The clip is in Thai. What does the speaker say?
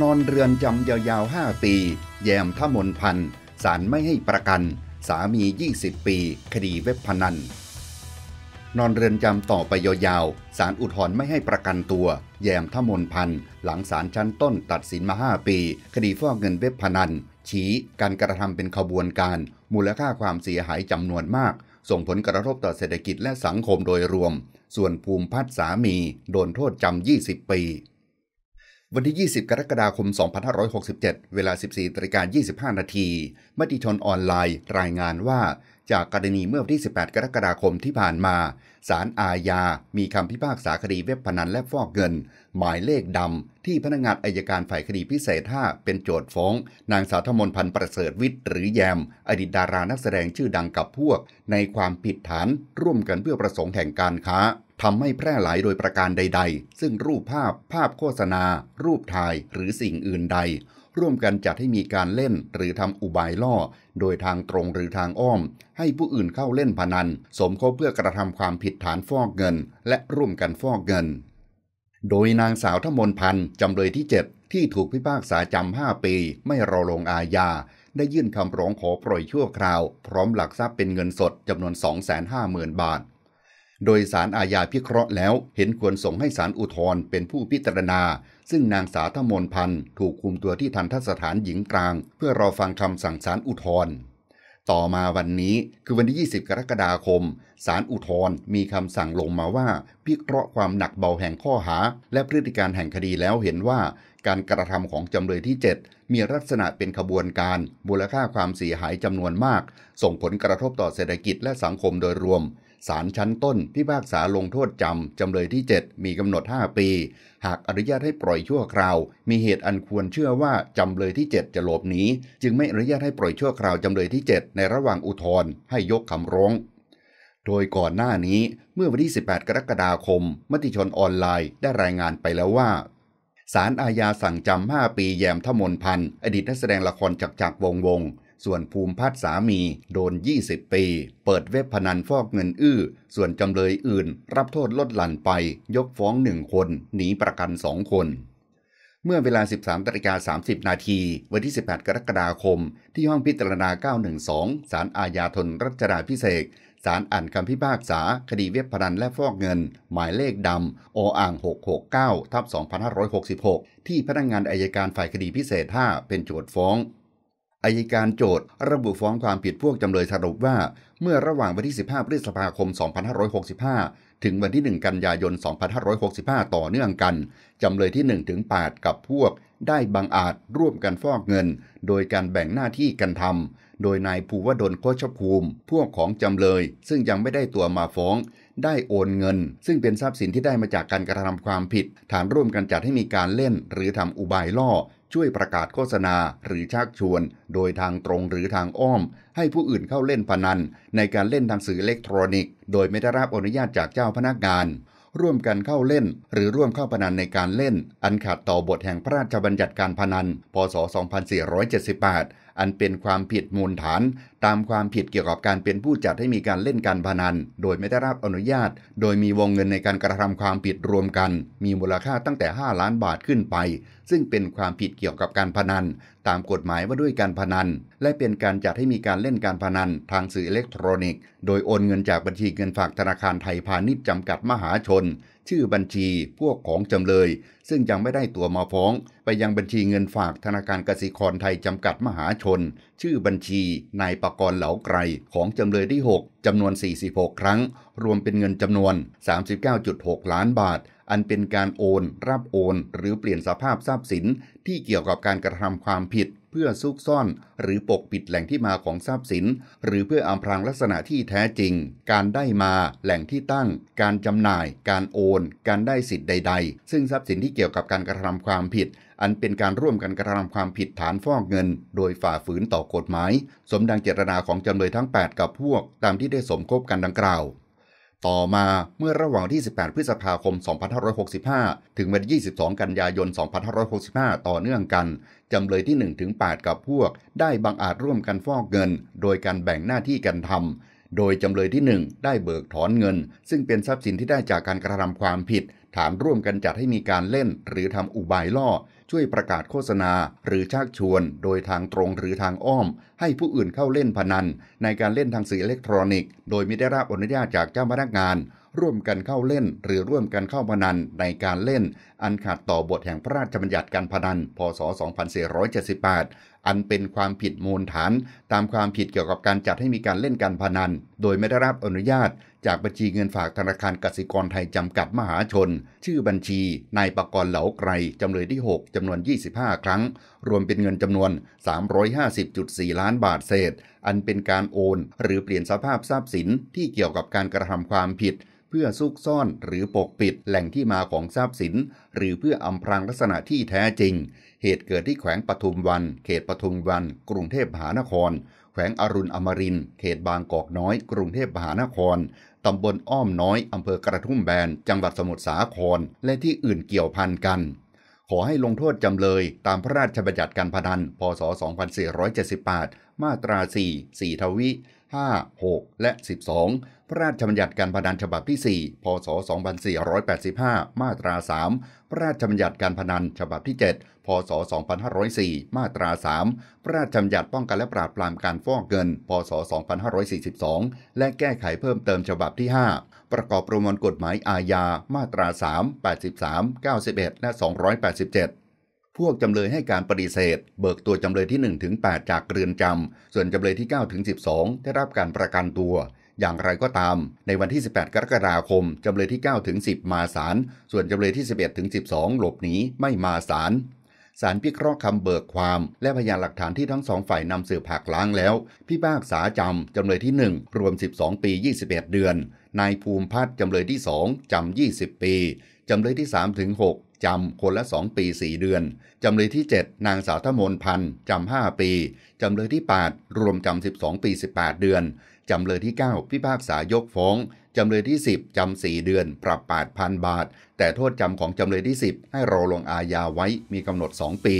นอนเรือนจำยาวๆ5ปี แยมท่ามนพันธ์ศาลไม่ให้ประกัน สามี 20 ปี คดีเว็บพนัน นอนเรือนจำต่อไปยาวๆศาลอุทธรณ์ไม่ให้ประกันตัว แยมท่ามนพันธ์ หลังศาลชั้นต้น ตัดสินมา5ปี คดีฟอกเงินเว็บพนัน ชี้การกระทำเป็นขบวนการ มูลค่าความเสียหายจำนวนมาก ส่งผลกระทบต่อเศรษฐกิจและสังคมโดยรวม ส่วนภูมิพัฒน์สามี โดนโทษจำ20 ปีวันที่ 20 กรกฎาคม 2567 เวลา 14นาฬิกา25 นาทีมติชนออนไลน์ รายงานว่าจากกรณีเมื่อวันที่ 18 กรกฎาคมที่ผ่านมา สารอาญา มีคำพิพากษาคดีเว็บพนันและฟอกเงิน หมายเลขดำที่พนักงานอายการฝ่ายคดีพิเศษ 5 เป็นโจทฟ้องนางสาวธมนพันธ์ประเสริฐวิทย์หรือแยม อดีตดารานักแสดงชื่อดังกับพวก ในความผิดฐานร่วมกันเพื่อประสงค์แห่งการค้าทำให้แพร่หลายโดยประการใด ๆ ซึ่งรูปภาพ ภาพโฆษณา รูปถ่าย หรือสิ่งอื่นใด ร่วมกันจัดให้มีการเล่น หรือทำอุบายล่อโดยทางตรงหรือทางอ้อม ให้ผู้อื่นเข้าเล่นพนัน สมคบเพื่อกระทำความผิดฐานฟอกเงิน และร่วมกันฟอกเงิน โดยนางสาวทมนพันธ์จำเลยที่ 7 ที่ถูกพิพากษาจำ5ปี ไม่รอลงอาญา ได้ยื่นคำร้องขอปล่อยชั่วคราวพร้อมหลักทรัพย์เป็นเงินสดจำนวน 250,000 บาท โดยสารอาญาพิเคราะห์แล้ว เห็นควรส่งให้สารอุทธรณ์เป็นผู้พิจารณาซึ่งนางสาวทมนพันธ์ถูกคุมตัวที่ทันทสถานหญิงกลาง เพื่อรอฟังคำสั่งศาลอุทธรณ์ต่อมาวันนี้คือวันที่ 20 กรกฎาคมศาลอุทธรณ์มีคำสั่งลงมาว่า พิเคราะห์ความหนักเบาแห่งข้อหา และพฤติการแห่งคดีแล้วเห็นว่า การกระทำของจำเลยที่ 7 มีลักษณะเป็นขบวนการมูลค่าความเสียหายจำนวนมาก ส่งผลกระทบต่อเศรษฐกิจและสังคมโดยรวมศาลชั้นต้นพิพากษาลงโทษจำจำเลยที่ 7 มีกำหนด 5 ปี หากอนุญาตให้ปล่อยชั่วคราวมีเหตุอันควรเชื่อว่าจำเลยที่ 7 จะหลบหนีจึงไม่อนุญาตให้ปล่อยชั่วคราวจำเลยที่ 7 ในระหว่างอุทธรณ์ให้ยกคำร้องโดยก่อนหน้านี้เมื่อวันที่ 18 กรกฎาคมมติชนออนไลน์ได้รายงานไปแล้วว่าสารอาญาสั่งจำ5ปีแยมทมนพันธ์อดีตนักแสดงละครจักจักวงวงส่วนภูมิพัฒน์สามี โดน 20 ปี เปิดเว็บพนันฟอกเงินอื้อส่วนจำเลยอื่น รับโทษลดหลั่นไป ยกฟ้องหนึ่งคน หนีประกันสองคน เมื่อเวลา 13ตริกา30 นาทีวันที่ 18 กรกฎาคม ที่ห้องพิจารณา 912ศาลอาญาธนรัชดาพิเศษศาลอ่านคำพิพากษาคดีเว็บพนันและฟอกเงิน หมายเลขดำโออ่าง 669ทับ2566 ที่พนักงงานอายการฝ่ายคดีพิเศษ5เป็นโจท์ฟ้องอายการโจทย์ระบุฟ้องความผิดพวก จำเลยสรุปว่า เมื่อระหว่างวันที่ 15 พฤษภาคม 2565 ถึงวันที่ 1 กันยายน 2565 ต่อเนื่องกัน จำเลยที่ 1 ถึง 8 กับพวกได้บังอาจร่วมกันฟอกเงิน โดยการแบ่งหน้าที่กันทำโดยนายภูวดลโคชภูมิ พวกของจำเลย ซึ่งยังไม่ได้ตัวมาฟ้อง ได้โอนเงิน ซึ่งเป็นทรัพย์สินที่ได้มาจากการกระทำความผิด ฐานร่วมกันจัดให้มีการเล่นหรือทำอุบายล่อช่วยประกาศโฆษณาหรือชักชวน โดยทางตรงหรือทางอ้อม ให้ผู้อื่นเข้าเล่นพนัน ในการเล่นทางสื่ออิเล็กทรอนิกส์โดยไม่ได้รับอนุญาตจากเจ้าพนักงาน ร่วมกันเข้าเล่น หรือร่วมเข้าพนันในการเล่น อันขัดต่อบทแห่งพระราชบัญญัติการพนัน พศ 2478 อันเป็นความผิดมูลฐานตามความผิดเกี่ยวกับการเป็นผู้จัดให้มีการเล่นการพนัน โดยไม่ได้รับอนุญาต โดยมีวงเงินในการกระทำความผิดรวมกัน มีมูลค่าตั้งแต่ 5 ล้านบาทขึ้นไป ซึ่งเป็นความผิดเกี่ยวกับการพนัน ตามกฎหมายว่าด้วยการพนัน และเป็นการจัดให้มีการเล่นการพนัน ทางสื่ออิเล็กทรอนิกส์โดยโอนเงินจากบัญชีเงินฝากธนาคารไทยพาณิชย์จำกัดมหาชน ชื่อบัญชีพวกของจำเลย ซึ่งยังไม่ได้ตัวมาฟ้อง ไปยังบัญชีเงินฝากธนาคารกสิกรไทยจำกัดมหาชน ชื่อบัญชีนายประกรเหลาไกรของจำเลยที่ 6จำนวน46 ครั้ง รวมเป็นเงินจำนวน 39.6 ล้านบาท อันเป็นการโอน รับโอน หรือเปลี่ยนสภาพทรัพย์สิน ที่เกี่ยวกับการกระทำความผิด เพื่อซุกซ่อน หรือปกปิดแหล่งที่มาของทรัพย์สิน หรือเพื่ออำพรางลักษณะที่แท้จริง การได้มา แหล่งที่ตั้ง การจำหน่าย การโอน การได้สิทธิ์ใดๆซึ่งทรัพย์สินที่เกี่ยวกับการกระทำความผิดอันเป็นการร่วมกันกระทำความผิดฐานฟอกเงิน โดยฝ่าฝืนต่อกฎหมาย สมดังเจตนาของจำเลยทั้ง 8 กับพวก ตามที่ได้สมคบกันดังกล่าว ต่อมาเมื่อระหว่างที่ 18 พฤษภาคม 2565 ถึงวันที่ 22 กันยายน 2565 ต่อเนื่องกัน จำเลยที่ 1 ถึง 8 กับพวก ได้บังอาจร่วมกันฟอกเงิน โดยการแบ่งหน้าที่กันทำโดยจำเลยที่ 1 ได้เบิกถอนเงิน ซึ่งเป็นทรัพย์สินที่ได้จากการกระทำความผิดฐานร่วมกันจัดให้มีการเล่น หรือทำอุบายล่อช่วยประกาศโฆษณา หรือชักชวน โดยทางตรงหรือทางอ้อม ให้ผู้อื่นเข้าเล่นพนัน ในการเล่นทางสื่ออิเล็กทรอนิกส์โดยไม่ได้รับอนุญาตจากเจ้าพนักงาน ร่วมกันเข้าเล่น หรือร่วมกันเข้าพนันในการเล่น อันขาดต่อบทแห่งพระราชบัญญัติการพนัน พศ 2478 อันเป็นความผิดมูลฐาน ตามความผิดเกี่ยวกับการจัดให้มีการเล่นการพนันโดยไม่ได้รับอนุญาตจากบัญชีเงินฝากธนาคารกสิกรไทยจำกัดมหาชน ชื่อบัญชีนายปรกรเหลาไกรจำเลยที่6จจำนวน 25 ครั้ง รวมเป็นเงินจำนวน 350.4 ล้านบาทเศษ อันเป็นการโอน หรือเปลี่ยนสภาพทรัพย์สินที่เกี่ยวกับการกระทำความผิด เพื่อซุกซ่อนหรือปกปิดแหล่งที่มาของทรัพย์สิน หรือเพื่ออำพรางลักษณะที่แท้จริง เหตุเกิดที่แขวงปทุมวัน เขตปทุมวัน กรุงเทพมหานคร แขวงอรุณอมริน เขตบางกอกน้อย กรุงเทพมหานคร ตำบลอ้อมน้อย อำเภอกระทุ่มแบน จังหวัดสมุทรสาคร และที่อื่นเกี่ยวพันกันขอให้ลงโทษจำเลยตามพระราชบัญญัติการพนัน พศ 2478 มาตรา4 4ทวี5 6 และ 12 พระราชบัญญัติการพนันฉบับที่ 4พศ2485มาตรา 3 พระราชบัญญัติการพนันฉบับที่ 7พศ2504มาตรา 3 พระราชบัญญัติป้องกันและปราบปรามการฟอกเงิน พศ 2542 และแก้ไขเพิ่มเติมฉบับที่ 5 ประกอบประมวลกฎหมายอาญา มาตรา3 83 91 และ 287พวกจำเลยให้การปฏิเสธ เบิกตัวจำเลยที่ 1 ถึง8จากเรือนจำส่วนจำเลยที่ 9 ถึง 12 ได้รับการประกันตัว อย่างไรก็ตาม ในวันที่ 18 กรกฎาคม จำเลยที่ 9 ถึง 10 มาศาล ส่วนจำเลยที่ 11ถึง12 หลบหนีไม่มาศาลศาลพิเคราะห์คำเบิกความ และพยานหลักฐานที่ทั้งสองฝ่ายนำสืบผักล้างแล้วพี่ภากษาจำจำเลยที่ 1 รวม 12 ปี 21 เดือนนายภูมิพัฒน์จำเลยที่2จำ20 ปีจำเลยที่3ถึง6จำ คนละ 2 ปี 4 เดือน จำเลยที่ 7 นางสาวทมนพันธ์ จำ 5 ปี จำเลยที่ 8 รวมจำ 12 ปี 18 เดือน จำเลยที่ 9 พิพากษายกฟ้องจำเลยที่ 10 จำ 4 เดือน ปรับ 8,000 บาท แต่โทษจำของจำเลยที่ 10 ให้รอลงอาญาไว้มีกำหนด 2 ปี